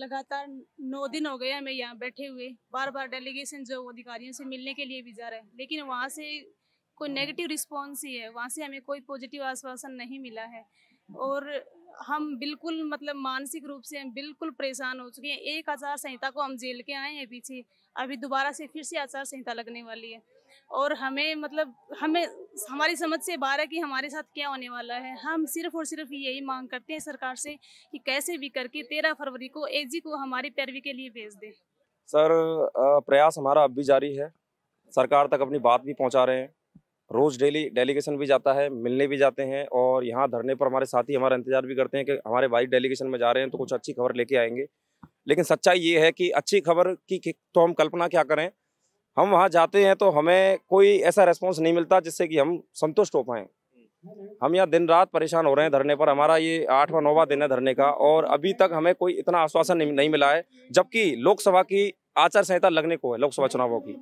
लगातार नौ दिन हो गए हमें यहाँ बैठे हुए बार बार डेलीगेशन जो अधिकारियों से मिलने के लिए भी जा रहे हैं लेकिन वहाँ से कोई नेगेटिव रिस्पॉन्स ही है वहाँ से हमें कोई पॉजिटिव आश्वासन नहीं मिला है और हम बिल्कुल मतलब मानसिक रूप से हम बिल्कुल परेशान हो चुके हैं एक आचार संहिता को हम जेल के आए हैं पीछे अभी दोबारा से फिर से आचार संहिता लगने वाली है और हमें मतलब हमें हमारी समझ से बाहर है कि हमारे साथ क्या होने वाला है हम सिर्फ और सिर्फ यही मांग करते हैं सरकार से कि कैसे भी करके तेरह फरवरी को एजी को हमारी पैरवी के लिए भेज दें सर प्रयास हमारा अब भी जारी है सरकार तक अपनी बात भी पहुंचा रहे हैं रोज़ डेली डेलीगेशन भी जाता है मिलने भी जाते हैं और यहाँ धरने पर हमारे साथी हमारा इंतजार भी करते हैं कि हमारे भाई डेलीगेशन में जा रहे हैं तो कुछ अच्छी खबर लेके आएंगे लेकिन सच्चाई ये है कि अच्छी खबर की तो हम कल्पना क्या करें हम वहाँ जाते हैं तो हमें कोई ऐसा रेस्पॉन्स नहीं मिलता जिससे कि हम संतुष्ट हो पाएँ हम यहाँ दिन रात परेशान हो रहे हैं धरने पर हमारा ये आठवां नौवा दिन है धरने का और अभी तक हमें कोई इतना आश्वासन नहीं मिला है जबकि लोकसभा की आचार संहिता लगने को है लोकसभा चुनावों की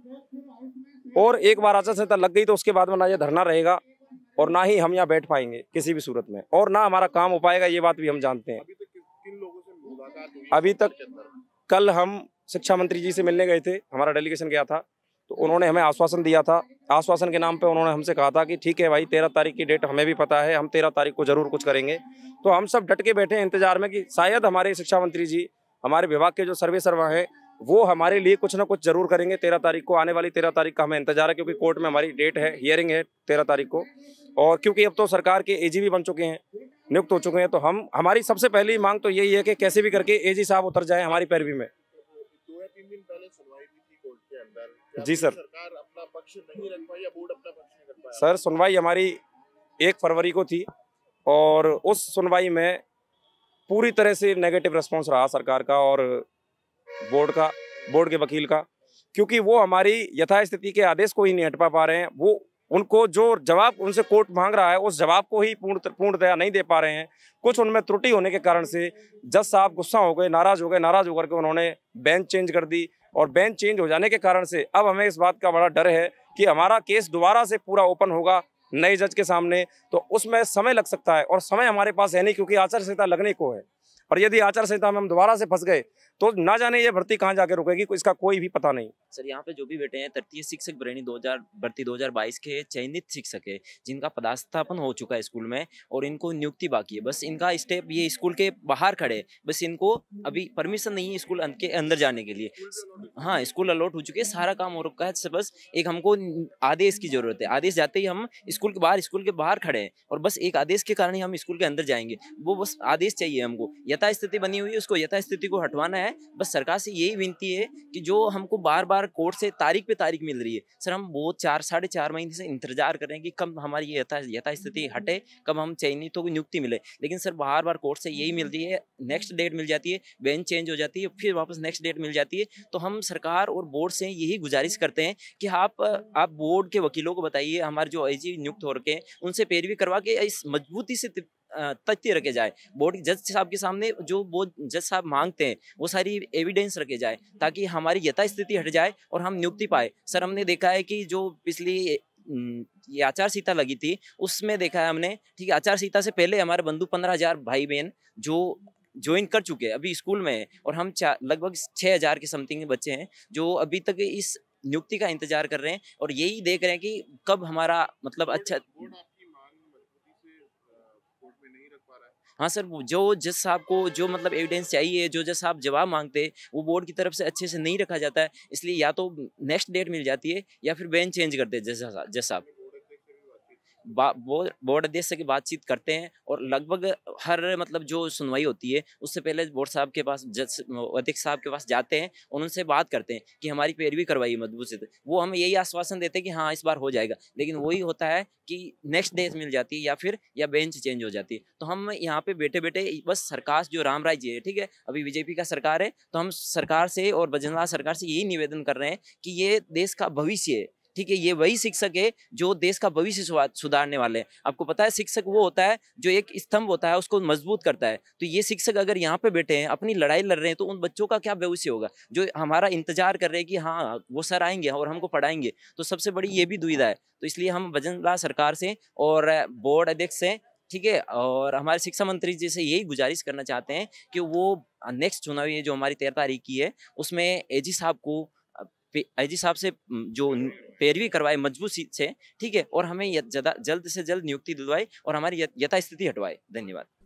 और एक बार आचार संहिता लग गई तो उसके बाद में ना ये धरना रहेगा और ना ही हम यहाँ बैठ पाएंगे किसी भी सूरत में और ना हमारा काम हो पाएगा ये बात भी हम जानते हैं अभी तक कल हम शिक्षा मंत्री जी से मिलने गए थे हमारा डेलीगेशन गया था उन्होंने हमें आश्वासन दिया था आश्वासन के नाम पे उन्होंने हमसे कहा था कि ठीक है भाई तेरह तारीख की डेट हमें भी पता है हम तेरह तारीख को जरूर कुछ करेंगे तो हम सब डट के बैठे हैं इंतजार में कि शायद हमारे शिक्षा मंत्री जी हमारे विभाग के जो सर्वे सर्वा हैं वो हमारे लिए कुछ ना कुछ जरूर करेंगे तेरह तारीख को आने वाली तेरह तारीख का हमें इंतजार है क्योंकि कोर्ट में हमारी डेट है हियरिंग है तेरह तारीख को और क्योंकि अब तो सरकार के भी बन चुके हैं नियुक्त हो चुके हैं तो हम हमारी सबसे पहली मांग तो यही है कि कैसे भी करके ए साहब उतर जाए हमारी पैरवी में जी सर सरकार अपना पक्ष नहीं रख पाई या बोर्ड अपना पक्ष नहीं रख पाया सर सुनवाई हमारी एक फरवरी को थी और उस सुनवाई में पूरी तरह से नेगेटिव रिस्पांस रहा सरकार का और बोर्ड का बोर्ड के वकील का क्योंकि वो हमारी यथास्थिति के आदेश को ही नहीं हटपा पा रहे हैं वो उनको जो जवाब उनसे कोर्ट मांग रहा है उस जवाब को ही पूर्ण पूर्णतया नहीं दे पा रहे हैं कुछ उनमें त्रुटि होने के कारण से जज साहब गुस्सा हो गए नाराज हो गए नाराज होकर के उन्होंने बेंच चेंज कर दी और बेंच चेंज हो जाने के कारण से अब हमें इस बात का बड़ा डर है कि हमारा केस दोबारा से पूरा ओपन होगा नए जज के सामने तो उसमें समय लग सकता है और समय हमारे पास है नहीं क्योंकि आचार संहिता लगने को है पर यदि आचार संहिता में हम दोबारा से फंस गए तो ना जाने ये भर्ती कहाँ जाके रुकेगी इसका कोई भी पता नहीं सर यहाँ पे जो भी बेटे हैं तृतीय शिक्षक ब्रेणी 2000 भर्ती 2022 के चयनित शिक्षक है जिनका पदास्थापन हो चुका है स्कूल में और इनको नियुक्ति बाकी है बस इनका स्टेप ये स्कूल के बाहर खड़े बस इनको अभी परमिशन नहीं है स्कूल के अंदर जाने के लिए हाँ स्कूल अलॉट हो चुके हैं सारा काम हो रखा है तो बस एक हमको आदेश की जरूरत है आदेश जाते ही हम स्कूल के बाहर स्कूल के बाहर खड़े हैं और बस एक आदेश के कारण ही हम स्कूल के अंदर जाएंगे वो बस आदेश चाहिए हमको या यथास्थिति बनी हुई है उसको यथास्थिति को हटवाना है बस सरकार से यही विनती है कि जो हमको बार बार कोर्ट से तारीख पे तारीख मिल रही है सर हम बहुत चार साढ़े चार महीने से इंतजार कर रहे हैं कि कब हमारी ये यथा यथास्थिति हम्म। हटे कब हम चयनितों को नियुक्ति मिले लेकिन सर बार बार कोर्ट से यही मिल रही है नेक्स्ट डेट मिल जाती है बेंच चेंज हो जाती है फिर वापस नेक्स्ट डेट मिल जाती है तो हम सरकार और बोर्ड से यही गुजारिश करते हैं कि आप आप बोर्ड के वकीलों को बताइए हमारे जो आई नियुक्त हो रखे हैं उनसे पैरवी करवा के इस मजबूती से तथ्य रखे जाए बोर्ड जज साहब के सामने जो वो जज साहब मांगते हैं वो सारी एविडेंस रखे जाए ताकि हमारी यथास्थिति हट जाए और हम नियुक्ति पाए सर हमने देखा है कि जो पिछली ये आचार संहिता लगी थी उसमें देखा है हमने ठीक है आचार संहिता से पहले हमारे बंधु पंद्रह हजार भाई बहन जो ज्वाइन कर चुके हैं अभी स्कूल में है और हम लगभग छः हज़ार के समथिंग बच्चे हैं जो अभी तक इस नियुक्ति का इंतजार कर रहे हैं और यही देख रहे हैं कि कब हमारा मतलब अच्छा हाँ सर जो जज साहब को जो मतलब एविडेंस चाहिए जो जज साहब जवाब मांगते हैं वो बोर्ड की तरफ से अच्छे से नहीं रखा जाता है इसलिए या तो नेक्स्ट डेट मिल जाती है या फिर बेंच चेंज करते हैं जज साहब वो बोर्ड अध्यक्ष से बातचीत करते हैं और लगभग हर मतलब जो सुनवाई होती है उससे पहले बोर्ड साहब के पास जज अध्यक्ष साहब के पास जाते हैं और उनसे बात करते हैं कि हमारी पैरवी करवाइए मजबूत से वो हमें यही आश्वासन देते हैं कि हाँ इस बार हो जाएगा लेकिन हाँ। वही होता है कि नेक्स्ट डे मिल जाती है या फिर या बेंच चेंज हो जाती है तो हम यहाँ पे बैठे बैठे बस सरकार जो राम राय जी है ठीक है अभी बीजेपी का सरकार है तो हम सरकार से और बजनला सरकार से यही निवेदन कर रहे हैं कि ये देश का भविष्य है ठीक है ये वही शिक्षक है जो देश का भविष्य सुधारने वाले हैं आपको पता है शिक्षक वो होता है जो एक स्तंभ होता है उसको मजबूत करता है तो ये शिक्षक अगर यहाँ पे बैठे हैं अपनी लड़ाई लड़ रहे हैं तो उन बच्चों का क्या भविष्य होगा जो हमारा इंतजार कर रहे हैं कि हाँ वो सर आएंगे और हमको पढ़ाएंगे तो सबसे बड़ी ये भी दुविधा है तो इसलिए हम भजनला सरकार से और बोर्ड अध्यक्ष से ठीक है और हमारे शिक्षा मंत्री जी से यही गुजारिश करना चाहते हैं कि वो नेक्स्ट चुनावी जो हमारी तेरह तारीख की है उसमें एजी साहब को एजी साहब से जो पैरवी करवाए मजबूती से ठीक है और हमें जल्द से जल्द नियुक्ति दिलवाए और हमारी यथास्थिति हटवाए धन्यवाद